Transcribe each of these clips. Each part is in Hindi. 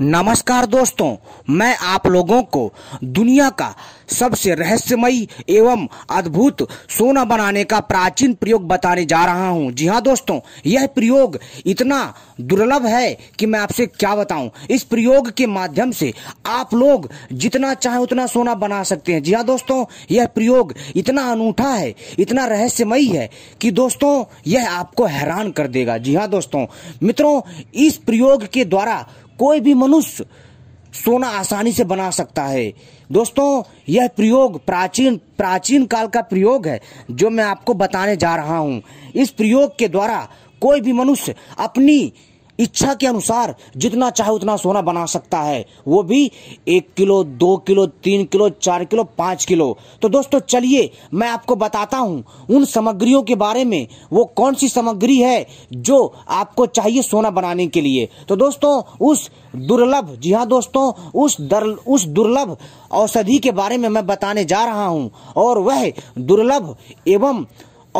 नमस्कार दोस्तों मैं आप लोगों को दुनिया का सबसे रहस्यमयी एवं अद्भुत सोना बनाने का प्राचीन प्रयोग बताने जा रहा हूं जी हाँ दोस्तों यह प्रयोग इतना दुर्लभ है कि मैं आपसे क्या बताऊं इस प्रयोग के माध्यम से आप लोग जितना चाहे उतना सोना बना सकते हैं जी हाँ दोस्तों यह प्रयोग इतना अनूठा है इतना रहस्यमयी है कि दोस्तों यह आपको हैरान कर देगा जी हाँ दोस्तों मित्रों इस प्रयोग के द्वारा कोई भी मनुष्य सोना आसानी से बना सकता है दोस्तों यह प्रयोग प्राचीन प्राचीन काल का प्रयोग है जो मैं आपको बताने जा रहा हूं इस प्रयोग के द्वारा कोई भी मनुष्य अपनी इच्छा के अनुसार जितना चाहे उतना सोना बना सकता है वो भी एक किलो दो किलो तीन किलो चार किलो पांच किलो तो दोस्तों चलिए मैं आपको बताता हूँ उन सामग्रियों के बारे में वो कौन सी सामग्री है जो आपको चाहिए सोना बनाने के लिए तो दोस्तों उस दुर्लभ जी हाँ दोस्तों उस दर उस दुर्लभ औषधि के बारे में मैं बताने जा रहा हूँ और वह दुर्लभ एवं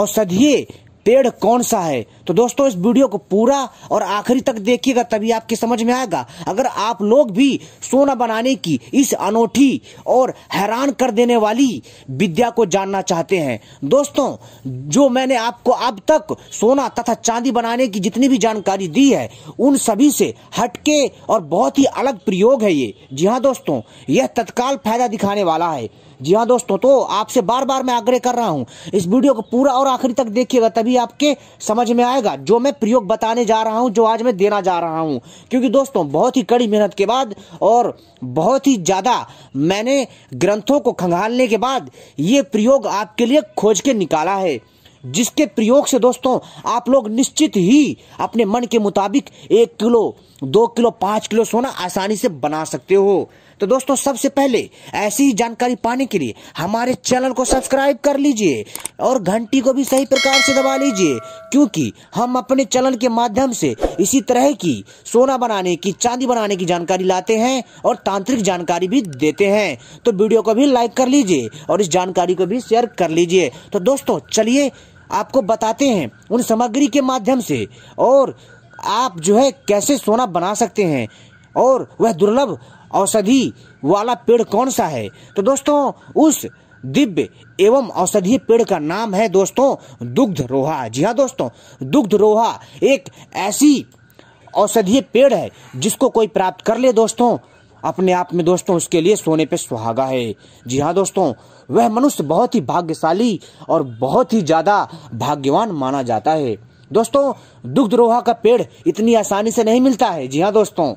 औषधीय पेड़ कौन सा है तो दोस्तों इस वीडियो को पूरा और आखिरी तक देखिएगा तभी आपके समझ में आएगा अगर आप लोग भी सोना बनाने की इस अनोखी और हैरान कर देने वाली विद्या को जानना चाहते हैं दोस्तों जो मैंने आपको अब तक सोना तथा चांदी बनाने की जितनी भी जानकारी दी है उन सभी से हटके और बहुत ही अलग प्रयोग है ये जी हाँ दोस्तों यह तत्काल फायदा दिखाने वाला है जी हाँ दोस्तों तो आपसे बार बार मैं आग्रह कर रहा हूँ इस वीडियो को पूरा और आखिरी तक देखिएगा तभी आपके समझ में आएगा जो मैं प्रयोग बताने जा रहा हूँ जो आज मैं देना जा रहा हूँ क्योंकि दोस्तों बहुत ही कड़ी मेहनत के बाद और बहुत ही ज़्यादा मैंने ग्रंथों को खंगालने के बाद ये प्रयोग आपके लिए खोज के निकाला है जिसके प्रयोग से दोस्तों आप लोग निश्चित ही अपने मन के मुताबिक एक किलो दो किलो पांच किलो सोना आसानी से बना सकते हो तो दोस्तों सबसे पहले ऐसी ही जानकारी पाने के लिए हमारे चैनल को सब्सक्राइब कर लीजिए और घंटी को भी सही प्रकार से दबा लीजिए क्योंकि हम अपने चैनल के माध्यम से इसी तरह की सोना बनाने की चांदी बनाने की जानकारी लाते हैं और तांत्रिक जानकारी भी देते हैं तो वीडियो को भी लाइक कर लीजिए और इस जानकारी को भी शेयर कर लीजिए तो दोस्तों चलिए आपको बताते हैं उन सामग्री के माध्यम से और आप जो है कैसे सोना बना सकते हैं और वह दुर्लभ औषधि वाला पेड़ कौन सा है तो दोस्तों उस दिव्य एवं औषधीय पेड़ का नाम है दोस्तों दुग्ध रोहा जी हाँ दोस्तों दुग्ध रोहा एक ऐसी औषधीय पेड़ है जिसको कोई प्राप्त कर ले दोस्तों अपने आप में दोस्तों उसके लिए सोने पे सुहागा है जी हाँ दोस्तों वह मनुष्य बहुत ही भाग्यशाली और बहुत ही ज्यादा भाग्यवान माना जाता है दोस्तों दुग्ध रोहा का पेड़ इतनी आसानी से नहीं मिलता है जी हाँ दोस्तों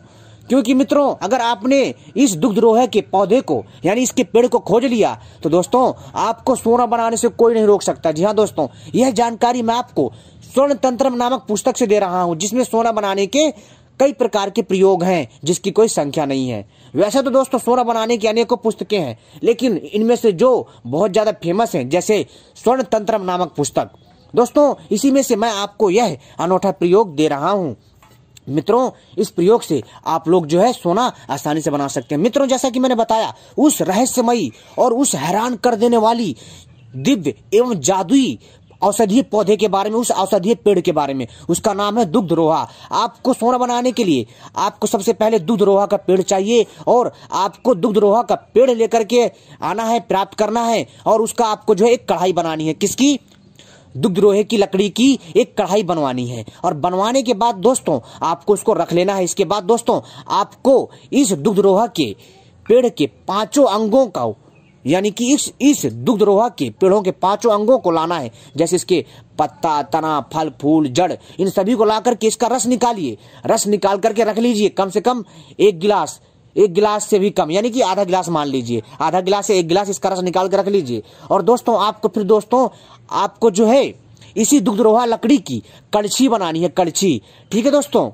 क्योंकि मित्रों अगर आपने इस दुग्धरोह के पौधे को यानी इसके पेड़ को खोज लिया तो दोस्तों आपको सोना बनाने से कोई नहीं रोक सकता जी हाँ दोस्तों यह जानकारी मैं आपको स्वर्ण तंत्र नामक पुस्तक से दे रहा हूँ जिसमें सोना बनाने के कई प्रकार के प्रयोग हैं जिसकी कोई संख्या नहीं है वैसे तो दोस्तों सोना बनाने की अनेकों पुस्तकें हैं लेकिन इनमें से जो बहुत ज़्यादा फेमस हैं जैसे स्वर्ण तंत्र नामक पुस्तक दोस्तों इसी में से मैं आपको यह अनोखा प्रयोग दे रहा हूँ मित्रों इस प्रयोग से आप लोग जो है सोना आसानी से बना सकते हैं मित्रों जैसा कि मैंने बताया उस रहस्यमयी और उस हैरान कर देने वाली दिव्य एवं जादुई औषधीय पौधे के बारे में उस औषधीय पेड़ के बारे में उसका नाम है दुग्ध रोहा आपको सोना बनाने के लिए आपको सबसे पहले दुग्ध रोहा का पेड़ चाहिए और आपको दुग्ध रोहा का पेड़ लेकर के आना है प्राप्त करना है और उसका आपको जो है एक कढ़ाई बनानी है किसकी दुग्धरोहे की लकड़ी की एक कढ़ाई बनवानी है और बनवाने के बाद दोस्तों आपको उसको रख लेना है इसके बाद दोस्तों आपको इस दुग्ध के पेड़ के पांचों अंगों का यानी कि इस इस दुग्धरोहा के पेड़ों के पांचों अंगों को लाना है जैसे इसके पत्ता तना फल फूल जड़ इन सभी को ला करके इसका रस निकालिए रस निकाल करके रख लीजिए कम से कम एक गिलास एक गिलास से भी कम यानी कि आधा गिलास मान लीजिए आधा गिलास से एक गिलास इसका रस निकाल कर रख लीजिए और दोस्तों आपको फिर दोस्तों आपको जो है इसी दुग्धरोहा लकड़ी की कड़छी बनानी है कड़छी ठीक है दोस्तों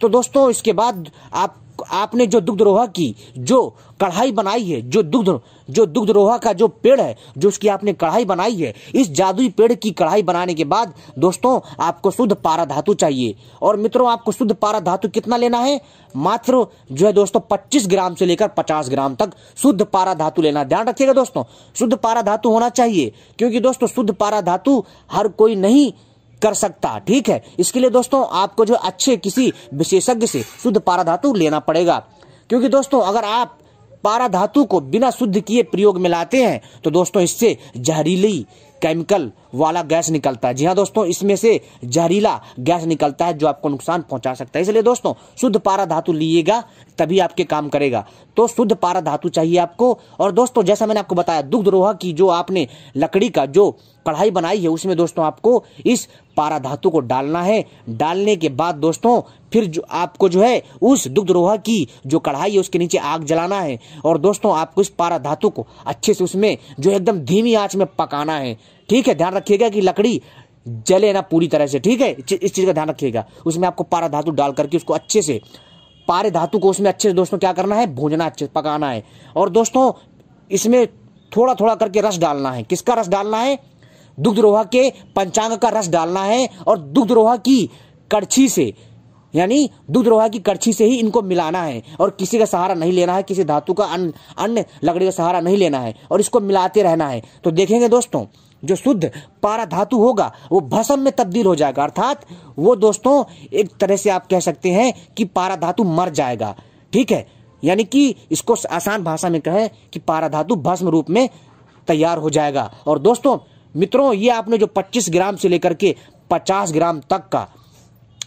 तो दोस्तों इसके बाद आप आपने जो दुग्ध रोहा की जो कढ़ाई बनाई है जो दुग्ध जो दुग्ध रोहा का जो पेड़ है जो उसकी आपने कढ़ाई बनाई है इस जादुई पेड़ की कढ़ाई बनाने के बाद दोस्तों आपको शुद्ध पारा धातु चाहिए और मित्रों आपको शुद्ध पारा धातु कितना लेना है मात्र जो है दोस्तों 25 ग्राम से लेकर 50 ग्राम तक शुद्ध पारा धातु लेना ध्यान रखिएगा दोस्तों शुद्ध पारा धातु होना चाहिए क्योंकि दोस्तों शुद्ध पारा धातु हर कोई नहीं कर सकता ठीक है इसके लिए दोस्तों आपको जो अच्छे किसी विशेषज्ञ से शुद्ध पारा धातु लेना पड़ेगा क्योंकि दोस्तों अगर आप पारा धातु को बिना शुद्ध किए प्रयोग में लाते हैं तो दोस्तों इससे जहरीली केमिकल वाला गैस निकलता है जी हाँ दोस्तों इसमें से जहरीला गैस निकलता है जो आपको नुकसान पहुंचा सकता है इसलिए दोस्तों शुद्ध पारा धातु लीजिएगा तभी आपके काम करेगा तो शुद्ध पारा धातु चाहिए आपको और दोस्तों जैसा मैंने आपको बताया दुग्ध रोहा की जो आपने लकड़ी का जो कढ़ाई बनाई है उसमें दोस्तों आपको इस पारा धातु को डालना है डालने के बाद दोस्तों फिर जो आपको जो है उस दुग्ध रोहा की जो कढ़ाई है उसके नीचे आग जलाना है और दोस्तों आपको इस पारा धातु को अच्छे से उसमें जो एकदम धीमी आंच में पकाना है ठीक है ध्यान रखिएगा कि लकड़ी जले ना पूरी तरह से ठीक है इस चीज़ का ध्यान रखिएगा उसमें आपको पारा धातु डाल करके उसको अच्छे से पारे धातु को उसमें अच्छे से दोस्तों क्या करना है भूजना अच्छे पकाना है और दोस्तों इसमें थोड़ा थोड़ा करके रस डालना है किसका रस डालना है दुग्धरोहा के पंचांग का रस डालना है और दुग्धरोहा की कड़छी से यानी दुग्धरोहा की कड़छी से ही इनको मिलाना है और किसी का सहारा नहीं लेना है किसी धातु का अन्य अन्य लकड़ी का सहारा नहीं लेना है और इसको मिलाते रहना है तो देखेंगे दोस्तों जो शुद्ध पारा धातु होगा वो भस्म में तब्दील हो जाएगा अर्थात वो दोस्तों एक तरह से आप कह सकते हैं कि पारा धातु मर जाएगा ठीक है यानी कि इसको आसान भाषा में कहें कि पारा धातु भस्म रूप में तैयार हो जाएगा और दोस्तों मित्रों ये आपने जो 25 ग्राम से लेकर के 50 ग्राम तक का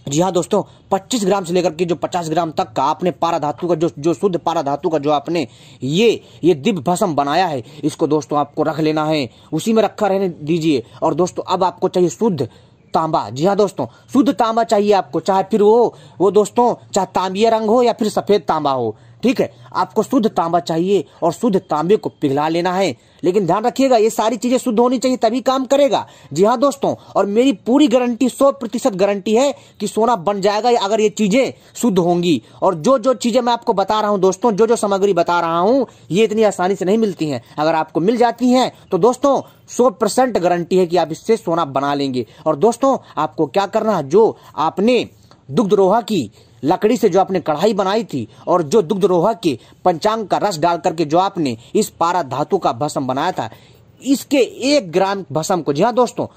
जी हाँ दोस्तों 25 ग्राम से लेकर के जो 50 ग्राम तक का आपने पारा धातु का जो जो शुद्ध पारा धातु का जो आपने ये ये दिव्य भस्म बनाया है इसको दोस्तों आपको रख लेना है उसी में रखा रहने दीजिए और दोस्तों अब आपको चाहिए शुद्ध तांबा जी हाँ दोस्तों शुद्ध तांबा चाहिए आपको चाहे फिर वो वो दोस्तों चाहे तांबिया रंग हो या फिर सफ़ेद तांबा हो ठीक है आपको शुद्ध तांबा चाहिए और शुद्ध तांबे को पिघला लेना है लेकिन ध्यान रखिएगा ये सारी चीजें शुद्ध होनी चाहिए तभी काम करेगा जी हाँ दोस्तों और मेरी पूरी गारंटी सौ प्रतिशत गारंटी है कि सोना बन जाएगा अगर ये चीजें शुद्ध होंगी और जो जो चीजें मैं आपको बता रहा हूँ दोस्तों जो जो सामग्री बता रहा हूँ ये इतनी आसानी से नहीं मिलती है अगर आपको मिल जाती है तो दोस्तों सौ परसेंट गारंटी है कि आप इससे सोना बना लेंगे और दोस्तों आपको क्या करना है जो आपने दुग्ध रोहा की लकड़ी से जो आपने कढ़ाई बनाई थी और जो दुग्ध रोहक के पंचांग का रस डाल करके जो आपने इस पारा धातु का भस्म बनाया था इसके एक ग्राम भस्म को जी हाँ दोस्तों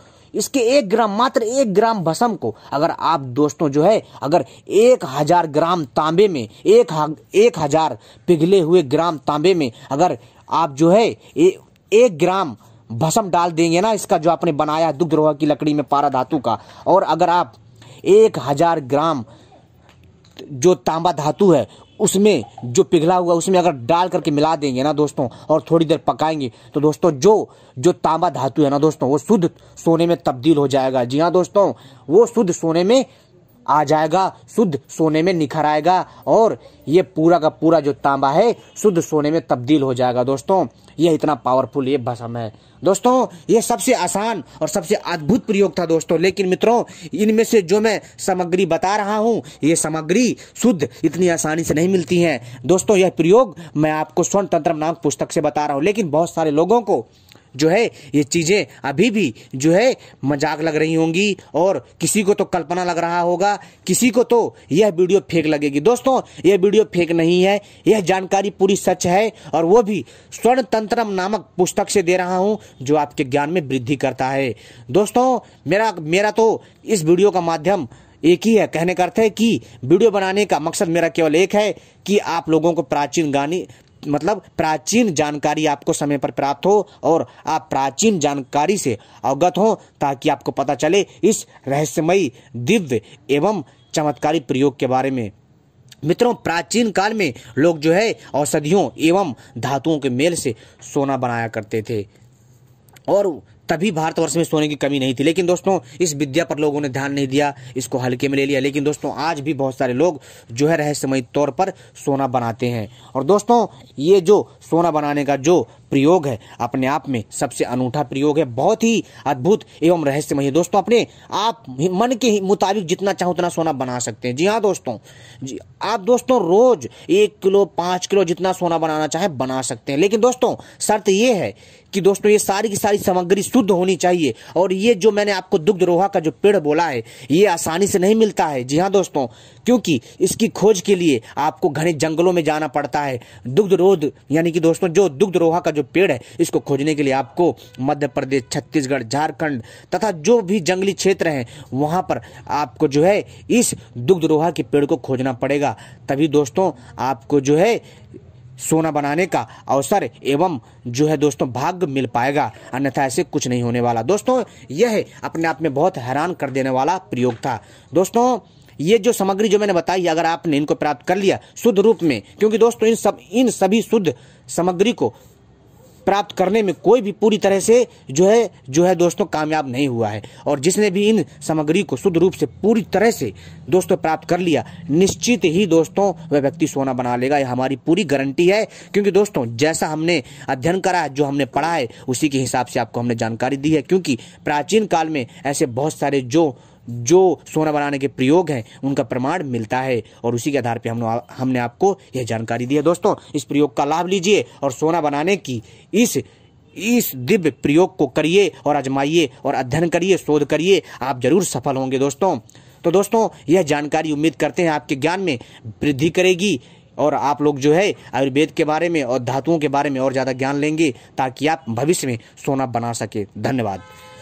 इसके एक ग्राम मात्र एक ग्राम भस्म को अगर आप दोस्तों जो है अगर एक हजार ग्राम तांबे में एक हा, एक हजार पिघले हुए ग्राम तांबे में अगर आप जो है ए, एक ग्राम भस्म डाल देंगे ना इसका जो आपने बनाया दुग्ध रोह की लकड़ी में पारा धातु का और अगर आप एक हजार ग्राम जो तांबा धातु है उसमें जो पिघला हुआ उसमें अगर डाल करके मिला देंगे ना दोस्तों और थोड़ी देर पकाएंगे तो दोस्तों जो जो तांबा धातु है ना दोस्तों वो शुद्ध सोने में तब्दील हो जाएगा जी हाँ दोस्तों वो शुद्ध सोने में आ जाएगा शुद्ध सोने में निखर आएगा और ये पूरा का पूरा जो तांबा है शुद्ध सोने में तब्दील हो जाएगा दोस्तों ये इतना पावरफुल ये भसम है दोस्तों ये सबसे आसान और सबसे अद्भुत प्रयोग था दोस्तों लेकिन मित्रों इनमें से जो मैं सामग्री बता रहा हूँ ये सामग्री शुद्ध इतनी आसानी से नहीं मिलती है दोस्तों यह प्रयोग मैं आपको स्वर्ण तंत्र नाम पुस्तक से बता रहा हूँ लेकिन बहुत सारे लोगों को जो है ये चीज़ें अभी भी जो है मजाक लग रही होंगी और किसी को तो कल्पना लग रहा होगा किसी को तो यह वीडियो फेक लगेगी दोस्तों यह वीडियो फेक नहीं है यह जानकारी पूरी सच है और वो भी स्वर्ण तंत्रम नामक पुस्तक से दे रहा हूँ जो आपके ज्ञान में वृद्धि करता है दोस्तों मेरा मेरा तो इस वीडियो का माध्यम एक ही है कहने का अर्थ है कि वीडियो बनाने का मकसद मेरा केवल एक है कि आप लोगों को प्राचीन गानी मतलब प्राचीन जानकारी आपको समय पर प्राप्त हो और आप प्राचीन जानकारी से अवगत हो ताकि आपको पता चले इस रहस्यमयी दिव्य एवं चमत्कारी प्रयोग के बारे में मित्रों प्राचीन काल में लोग जो है औषधियों एवं धातुओं के मेल से सोना बनाया करते थे और तभी भारतवर्ष में सोने की कमी नहीं थी लेकिन दोस्तों इस विद्या पर लोगों ने ध्यान नहीं दिया इसको हल्के में ले लिया लेकिन दोस्तों आज भी बहुत सारे लोग जो है रहस्यमय तौर पर सोना बनाते हैं और दोस्तों ये जो सोना बनाने का जो प्रयोग है अपने आप में सबसे अनूठा प्रयोग है बहुत ही अद्भुत एवं रहस्यमय है दोस्तों अपने आप मन के मुताबिक जितना चाहो उतना सोना बना सकते हैं जी हाँ दोस्तों जी आप दोस्तों रोज एक किलो पांच किलो जितना सोना बनाना चाहे बना सकते हैं लेकिन दोस्तों शर्त यह है कि दोस्तों ये सारी की सारी सामग्री शुद्ध होनी चाहिए और ये जो मैंने आपको दुग्ध रोहा का जो पेड़ बोला है ये आसानी से नहीं मिलता है जी हाँ दोस्तों क्योंकि इसकी खोज के लिए आपको घने जंगलों में जाना पड़ता है दुग्ध रोध यानी कि दोस्तों जो दुग्ध रोहा का जो पेड़ है इसको खोजने के लिए आपको मध्य प्रदेश छत्तीसगढ़ झारखंड तथा जो भी जंगली क्षेत्र हैं वहाँ पर आपको जो है इस दुग्ध रोहा के पेड़ को खोजना पड़ेगा तभी दोस्तों आपको जो है सोना बनाने का अवसर एवं जो है दोस्तों भाग्य मिल पाएगा अन्यथा ऐसे कुछ नहीं होने वाला दोस्तों यह अपने आप में बहुत हैरान कर देने वाला प्रयोग था दोस्तों ये जो सामग्री जो मैंने बताई अगर आपने इनको प्राप्त कर लिया शुद्ध रूप में क्योंकि दोस्तों इन सब इन सभी शुद्ध सामग्री को प्राप्त करने में कोई भी पूरी तरह से जो है जो है दोस्तों कामयाब नहीं हुआ है और जिसने भी इन सामग्री को शुद्ध रूप से पूरी तरह से दोस्तों प्राप्त कर लिया निश्चित ही दोस्तों वह व्यक्ति सोना बना लेगा यह हमारी पूरी गारंटी है क्योंकि दोस्तों जैसा हमने अध्ययन करा है जो हमने पढ़ा है उसी के हिसाब से आपको हमने जानकारी दी है क्योंकि प्राचीन काल में ऐसे बहुत सारे जो जो सोना बनाने के प्रयोग हैं उनका प्रमाण मिलता है और उसी के आधार पर हम हमने आपको यह जानकारी दी है दोस्तों इस प्रयोग का लाभ लीजिए और सोना बनाने की इस इस दिव्य प्रयोग को करिए और आजमाइए और अध्ययन करिए शोध करिए आप जरूर सफल होंगे दोस्तों तो दोस्तों यह जानकारी उम्मीद करते हैं आपके ज्ञान में वृद्धि करेगी और आप लोग जो है आयुर्वेद के बारे में और धातुओं के बारे में और ज़्यादा ज्ञान लेंगे ताकि आप भविष्य में सोना बना सके धन्यवाद